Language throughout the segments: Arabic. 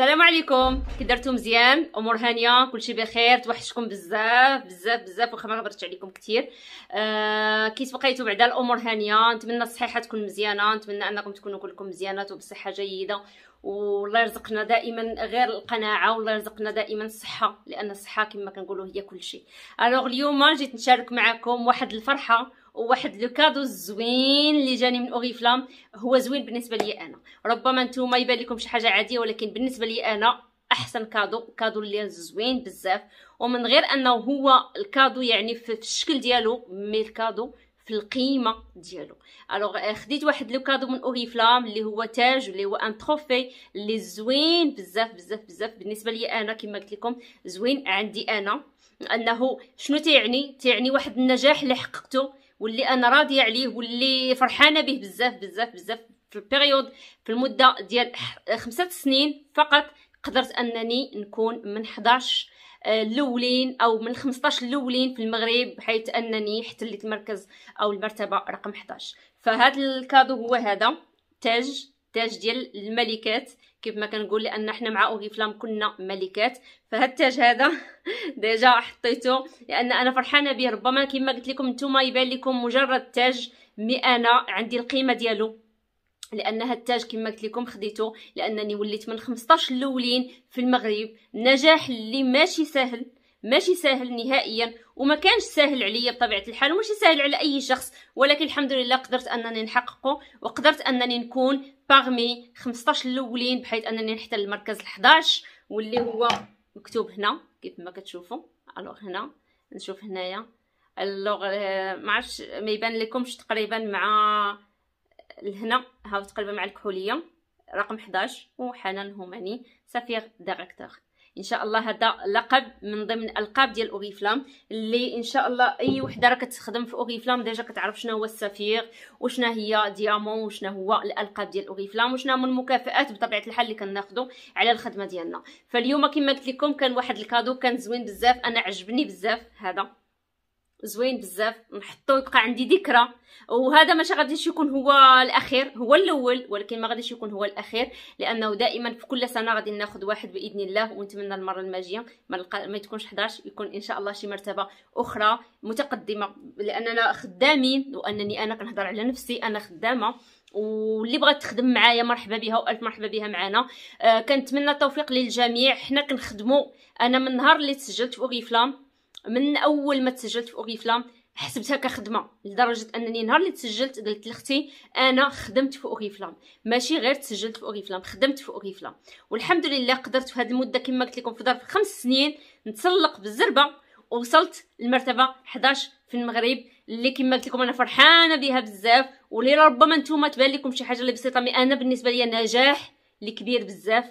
السلام عليكم كي درتو مزيان امور هانيه كلشي بخير توحشكم بزاف بزاف بزاف واخا ما هضرتش عليكم كثير آه كي تبقيتو بعدا الامور هانيه نتمنى الصحيحه تكون مزيانه نتمنى انكم تكونوا كلكم مزيانات وبصحه جيده والله يرزقنا دائما غير القناعه والله يرزقنا دائما الصحه لان الصحه كما كنقولوا هي كل شيء الوغ اليوم جيت نشارك معكم واحد الفرحه وواحد لو كادو زوين اللي جاني من اوغيفلام هو زوين بالنسبه لي انا ربما نتوما يبان لكم شي حاجه عاديه ولكن بالنسبه لي انا احسن كادو كادو اللي زوين بزاف ومن غير انه هو الكادو يعني في الشكل ديالو مي الكادو في القيمه ديالو الوغ آه، خديت واحد لو كادو من اوريفلام اللي هو تاج اللي هو ان تروفي اللي زوين بزاف بزاف بزاف بالنسبه لي انا كما قلت لكم زوين عندي انا انه شنو تيعني تيعني واحد النجاح اللي حققته واللي انا راضيه عليه واللي فرحانه به بزاف بزاف بزاف في البيريود في المده ديال خمسة سنين فقط قدرت انني نكون من 11 آه، الاولين او من 15 الاولين في المغرب حيث انني احتلت المركز او المرتبه رقم 11 فهذا الكادو هو هذا تاج تاج ديال الملكات كيف ما كنقول لان حنا مع اوغيفلام كنا ملكات فهاد التاج هذا ديجا حطيته لان انا فرحانه به ربما كما قلت لكم نتوما يبان لكم مجرد تاج مي انا عندي القيمه ديالو لان هاد التاج كما قلت لكم خديته لانني وليت من 15 الاولين في المغرب نجاح اللي ماشي سهل ماشي سهل نهائيا وما كانش سهل عليا بطبيعه الحال وماشي سهل على اي شخص ولكن الحمد لله قدرت انني نحققه وقدرت انني نكون باغمي 15 الاولين بحيث انني نحتل المركز 11 واللي هو مكتوب هنا كيف ما كتشوفوا الوغ هنا نشوف هنايا الوغ آه، ما عرفتش ما يبان لكمش تقريبا مع لهنا هاو تقلبه مع الكحوليه رقم 11 وحنان هوماني سفير ديريكتور ان شاء الله هذا لقب من ضمن القاب ديال اوريفلام اللي ان شاء الله اي وحده راه كتخدم في اوريفلام ديجا كتعرف شنو هو السفير وشنا هي ديامون وشنا هو الالقاب ديال اوريفلام وشنا هما المكافئات بطبيعه الحال اللي كناخذو على الخدمه ديالنا فاليوم كما قلت لكم كان واحد الكادو كان زوين بزاف انا عجبني بزاف هذا زوين بزاف نحطو يبقى عندي ذكرى وهذا ماشي غاديش يكون هو الاخير هو الاول ولكن ما غاديش يكون هو الاخير لانه دائما في كل سنه غادي ناخذ واحد باذن الله ونتمنى المره الماجيه ما, ما تكونش 11 يكون ان شاء الله شي مرتبه اخرى متقدمه لاننا خدامين وانني انا كنهضر على نفسي انا خدامه واللي بغات تخدم معايا مرحبا بها والف مرحبا بها معنا آه كنتمنى التوفيق للجميع حنا كنخدموا انا من النهار اللي تسجلت في اوغي من اول ما تسجلت في اوريفلام حسبتها كخدمه لدرجه انني نهار اللي تسجلت قلت لاختي انا خدمت في اوريفلام ماشي غير تسجلت في اوريفلام خدمت في اوريفلام والحمد لله قدرت في هذه المده كما قلت لكم في ظرف خمس سنين نتسلق بالزربه وصلت المرتبه 11 في المغرب اللي كما قلت لكم انا فرحانه بها بزاف واللي ربما نتوما تبان لكم شي حاجه اللي بسيطه مي انا بالنسبه لي نجاح اللي كبير بزاف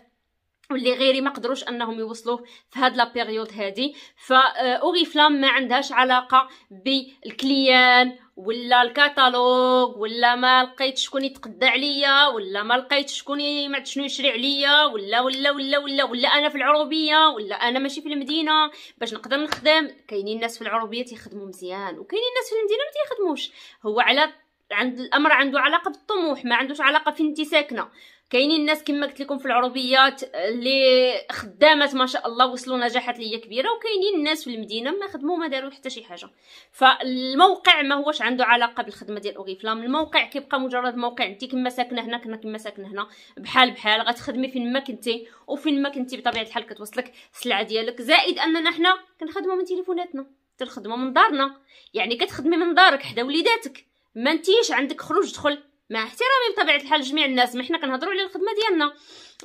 واللي غيري ما قدروش انهم يوصلوه في هاد لابيريود هادي فاوريفلام آه، ما عندهاش علاقه بالكليان ولا الكتالوج ولا ما لقيت شكون يتقدى عليا ولا ما لقيت شكون ما شنو يشري عليا ولا ولا ولا ولا ولا انا في العروبيه ولا انا ماشي في المدينه باش نقدر نخدم كاينين الناس في العروبيه تيخدموا مزيان وكاينين الناس في المدينه ما تيخدموش هو على عند الامر عنده علاقه بالطموح ما عندوش علاقه فين انت ساكنه كاينين الناس كما قلت لكم في العروبيات آه، اللي خدامات ما شاء الله وصلوا نجاحات ليا كبيره وكاينين الناس في المدينه ما خدموا ما داروا حتى شي حاجه فالموقع ما هوش عنده علاقه بالخدمه ديال اوغيفلام الموقع كيبقى مجرد موقع انت كما ساكنه هنا كنا كما ساكنه هنا بحال بحال غتخدمي فين ما كنتي وفين ما كنتي بطبيعه الحال كتوصلك السلعه ديالك زائد اننا حنا كنخدموا من تليفوناتنا تخدموا من دارنا يعني كتخدمي من دارك حدا وليداتك ما انتيش عندك خروج دخل مع احترامي بطبيعه الحال جميع الناس ما حنا كنهضروا على الخدمه ديالنا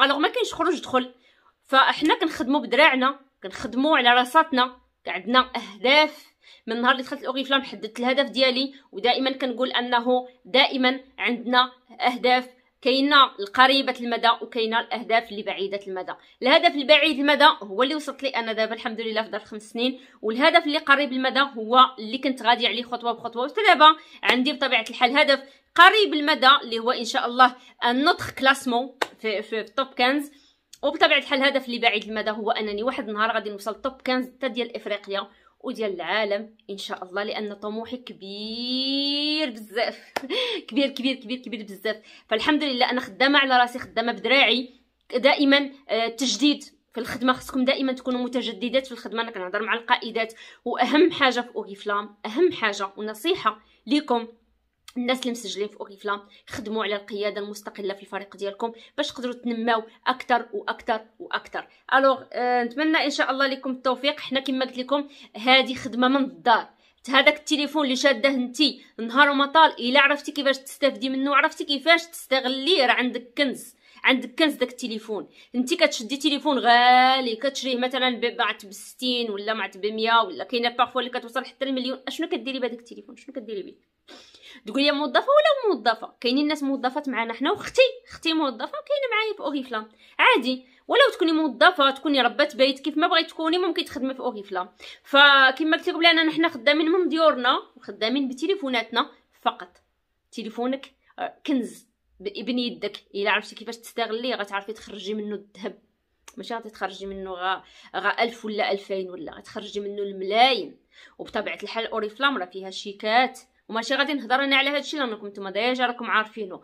الوغ ما كاينش خروج دخل فاحنا كنخدموا بدراعنا كنخدموا على راساتنا عندنا اهداف من نهار اللي دخلت الاوغيفلام حددت الهدف ديالي ودائما كنقول انه دائما عندنا اهداف كاينه القريبه المدى وكاينه الاهداف اللي بعيده المدى الهدف البعيد المدى هو اللي وصلت لي انا دابا الحمد لله في دار خمس سنين والهدف اللي قريب المدى هو اللي كنت غادي عليه خطوه بخطوه حتى دابا عندي بطبيعه الحال هدف قريب المدى اللي هو ان شاء الله النطق كلاسمون في, في, توب 15 وبطبيعه الحال الهدف اللي بعيد المدى هو انني واحد النهار غادي نوصل توب 15 حتى ديال افريقيا وديال العالم ان شاء الله لان طموحي كبير بزاف كبير كبير كبير كبير بزاف فالحمد لله انا خدامه على راسي خدامه بدراعي دائما آه، تجديد في الخدمه خصكم دائما تكونوا متجددات في الخدمه انا كنهضر مع القائدات واهم حاجه في اوغيفلام اهم حاجه ونصيحه ليكم الناس اللي مسجلين في اوريفلا خدموا على القياده المستقله في الفريق ديالكم باش تقدروا تنماو اكثر واكثر واكثر الوغ آه نتمنى ان شاء الله لكم التوفيق حنا كما قلت لكم هذه خدمه من الدار هذاك التليفون اللي شاده انتي نهار وما طال الا عرفتي كيفاش تستافدي منه عرفتي كيفاش تستغليه راه عندك كنز عندك كنز داك التليفون انت كتشدي تليفون غالي كتشريه مثلا بعت ب 60 ولا معت ب 100 ولا كاينه بارفو اللي كتوصل حتى المليون اشنو كديري بهذاك التليفون شنو كديري بيه تقول لي موظفه ولا موظفه كاينين ناس موظفات معنا حنا واختي اختي موظفه وكاينه معايا في اوريفلام عادي ولو تكوني موظفه تكوني ربات بيت كيف ما بغيت تكوني ممكن تخدمي في اوريفلام فكما قلت لكم انا حنا خدامين من ديورنا وخدامين بتليفوناتنا فقط تليفونك آه، كنز بابن يدك الا عرفتي كيفاش تستغليه غتعرفي تخرجي منه الذهب ماشي غادي تخرجي منه غا غا 1000 ولا 2000 ولا غتخرجي منه الملايين وبطبيعه الحال اوريفلام راه فيها شيكات وماشي غادي نهضر انا على هادشي لانكم نتوما ديجا راكم عارفينه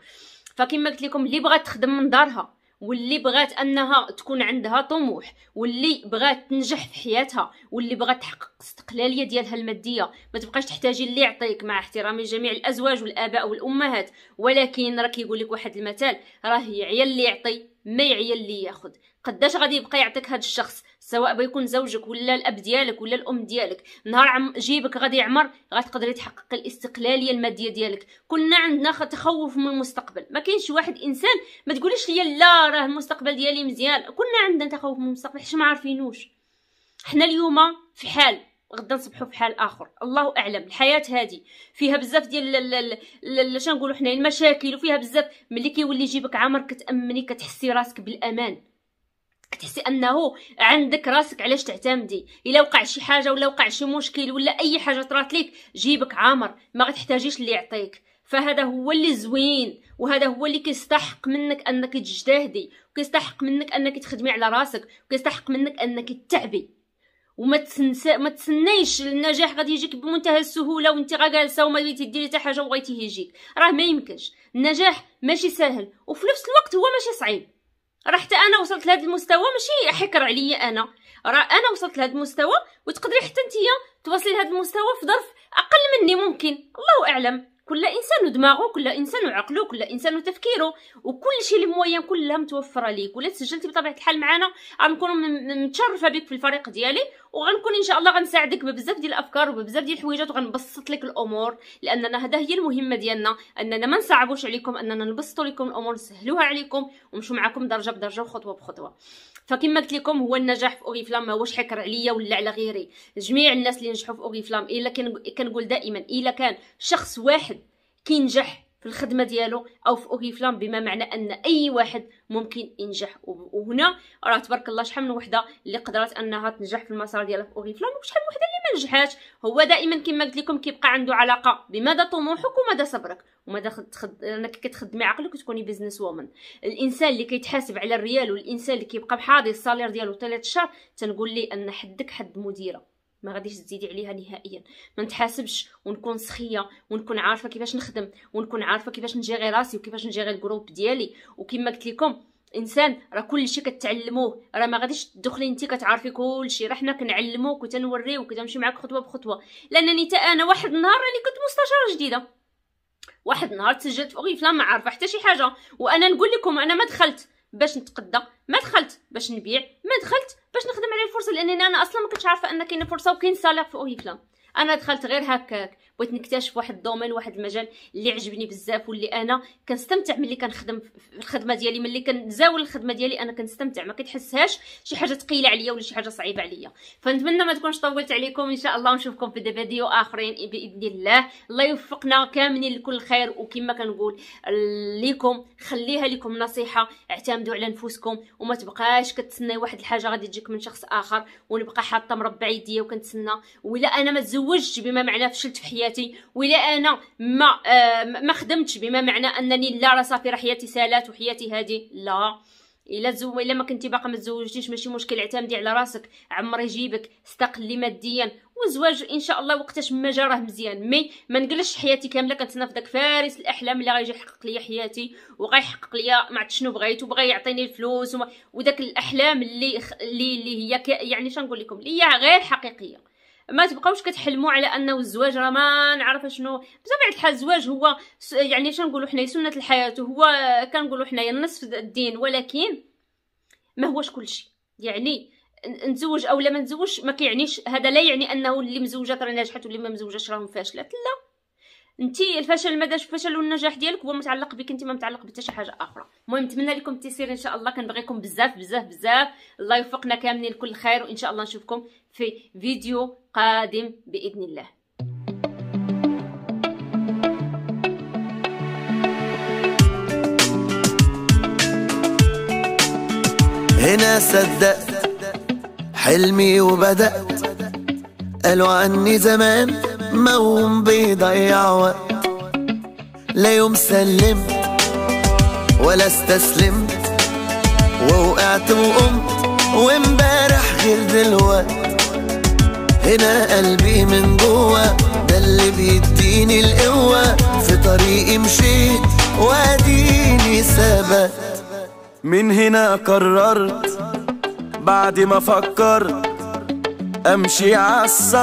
فكما قلت لكم اللي بغات تخدم من دارها واللي بغات انها تكون عندها طموح واللي بغات تنجح في حياتها واللي بغات تحقق استقلاليه ديالها الماديه ما تبقاش تحتاجي اللي يعطيك مع احترامي جميع الازواج والاباء والامهات ولكن راه كيقول لك واحد المثال راه عيال اللي يعطي ما يعيا اللي ياخذ قداش غادي يبقى يعطيك هذا الشخص سواء بيكون زوجك ولا الاب ديالك ولا الام ديالك نهار عم جيبك غادي يعمر غتقدري تحقق الاستقلاليه الماديه ديالك كلنا عندنا تخوف من المستقبل ما كاينش واحد انسان ما تقوليش ليا لا راه المستقبل ديالي مزيان كلنا عندنا تخوف من المستقبل حيت ما عارفينوش حنا اليوم في حال غدا نصبحوا في حال اخر الله اعلم الحياه هذه فيها بزاف ديال اش نقولوا حنا المشاكل وفيها بزاف ملي كيولي يجيبك عامر كتامني كتحسي راسك بالامان كتحسي انه عندك راسك علاش تعتمدي الا وقع شي حاجه ولا وقع شي مشكل ولا اي حاجه طرات ليك جيبك عامر ما غتحتاجيش اللي يعطيك فهذا هو اللي زوين وهذا هو اللي كيستحق منك انك تجتهدي وكيستحق منك انك تخدمي على راسك وكيستحق منك انك تعبي وما تنسى ما تسنيش النجاح غادي يجيك بمنتهى السهوله وانت غا جالسه وما بغيتي ديري حتى حاجه وبغيتي يجيك راه ما يمكنش النجاح ماشي سهل وفي نفس الوقت هو ماشي صعيب راه حتى انا وصلت لهذا المستوى ماشي حكر عليا انا راه انا وصلت لهذا المستوى وتقدري حتى انتيا توصلي لهذا المستوى في ظرف اقل مني ممكن الله اعلم كل انسان دماغه كل انسان عقله كل انسان تفكيره وكل شيء الموايان كلها متوفره ليك ولا تسجلتي بطبيعه الحال معنا غنكون متشرفه بك في الفريق ديالي وغنكون ان شاء الله غنساعدك ببزاف ديال الافكار وببزاف ديال الحويجات وغنبسط لك الامور لاننا هذا هي المهمه ديالنا اننا ما نصعبوش عليكم اننا نبسطوا لكم الامور نسهلوها عليكم ونمشوا معكم درجه بدرجه وخطوه بخطوه فكما قلت لكم هو النجاح في اوغي ما هوش حكر عليا ولا على غيري جميع الناس اللي نجحوا في فلام الا كنقول دائما الا كان شخص واحد كينجح في الخدمه ديالو او في اوهيفلان بما معنى ان اي واحد ممكن ينجح وهنا راه تبارك الله شحال من وحده اللي قدرت انها تنجح في المسار ديالها في اوهيفلان وشحال من وحده اللي ما نجحاتش هو دائما كما قلت لكم كيبقى عنده علاقه بمدى طموحك ومدى صبرك ومدى تخد... انك كتخدمي عقلك وتكوني بيزنس وومن الانسان اللي كيتحاسب على الريال والانسان اللي كيبقى بحاضي السالير ديالو طيله الشهر تنقول لي ان حدك حد مديره ما غاديش تزيدي عليها نهائيا ما نتحاسبش ونكون سخيه ونكون عارفه كيفاش نخدم ونكون عارفه كيفاش نجيري راسي وكيفاش نجيري الجروب ديالي وكما قلت لكم انسان راه كلشي كتعلموه راه ما غاديش تدخلي انت كتعرفي كلشي راه حنا كنعلموك وتنوريو وتمشي معاك خطوه بخطوه لانني تا انا واحد النهار راني كنت مستشاره جديده واحد النهار تسجلت في اوريفلام ما عارفه حتى شي حاجه وانا نقول لكم انا ما دخلت باش نتقدى ما دخلت باش نبيع ما دخلت باش نخدم على الفرصه لانني انا اصلا ما كنتش عارفه ان كاينه فرصه وكاين سالير في اوهيكلا انا دخلت غير هكاك بغيت نكتشف واحد الدومين واحد المجال اللي عجبني بزاف واللي انا كنستمتع ملي كنخدم في الخدمه ديالي ملي كنزاول الخدمه ديالي انا كنستمتع ما كتحسهاش شي حاجه ثقيله عليا ولا شي حاجه صعيبه عليا فنتمنى ما تكونش طولت عليكم ان شاء الله ونشوفكم في فيديو اخرين باذن الله الله يوفقنا كاملين لكل خير وكما كنقول ليكم خليها لكم نصيحه اعتمدوا على نفوسكم وما تبقاش كتسناي واحد الحاجه غادي تجيك من شخص اخر ونبقى حاطه مربع يديا وكنتسنى ولا انا ما تزوجت بما معناه فشلت في حياتي حياتي ولا انا ما آه ما خدمتش بما معنى انني لا راه صافي راه حياتي سالات وحياتي هذه لا الا تزوج الا ما كنتي باقا ما تزوجتيش ماشي مشكل اعتمدي على راسك عمري جيبك استقلي ماديا والزواج ان شاء الله وقتاش ما جا راه مزيان مي ما نقلش حياتي كامله كنتسنى في داك فارس الاحلام اللي غيجي يحقق لي حياتي وغيحقق لي ما عرفت شنو بغيت وبغى يعطيني الفلوس وداك الاحلام اللي اللي, هي يعني شنو نقول لكم اللي هي غير حقيقيه ما تبقاوش كتحلموا على انه الزواج راه ما نعرف شنو بطبيعه يعني الحال الزواج هو يعني شنو نقولوا حنايا سنه الحياه وهو كنقولوا حنايا نصف الدين ولكن ما هوش كلشي يعني نتزوج او لا ما نتزوجش ما كيعنيش هذا لا يعني انه اللي مزوجات راه ناجحات واللي ما مزوجاش راهم فاشلات لا انت الفشل المدى فشل والنجاح ديالك هو متعلق بك انت ما متعلق بحتى شي حاجه اخرى المهم نتمنى لكم التيسير ان شاء الله كنبغيكم بزاف بزاف بزاف الله يوفقنا كاملين لكل خير وان شاء الله نشوفكم في فيديو قادم باذن الله هنا صدقت حلمي وبدأت قالوا عني زمان موم بيضيع وقت لا يوم سلمت ولا استسلمت ووقعت وقمت وامبارح غير دلوقت هنا قلبي من جوه ده اللي بيديني القوة في طريقي مشيت واديني ثبت من هنا قررت بعد ما فكرت امشي عالصعب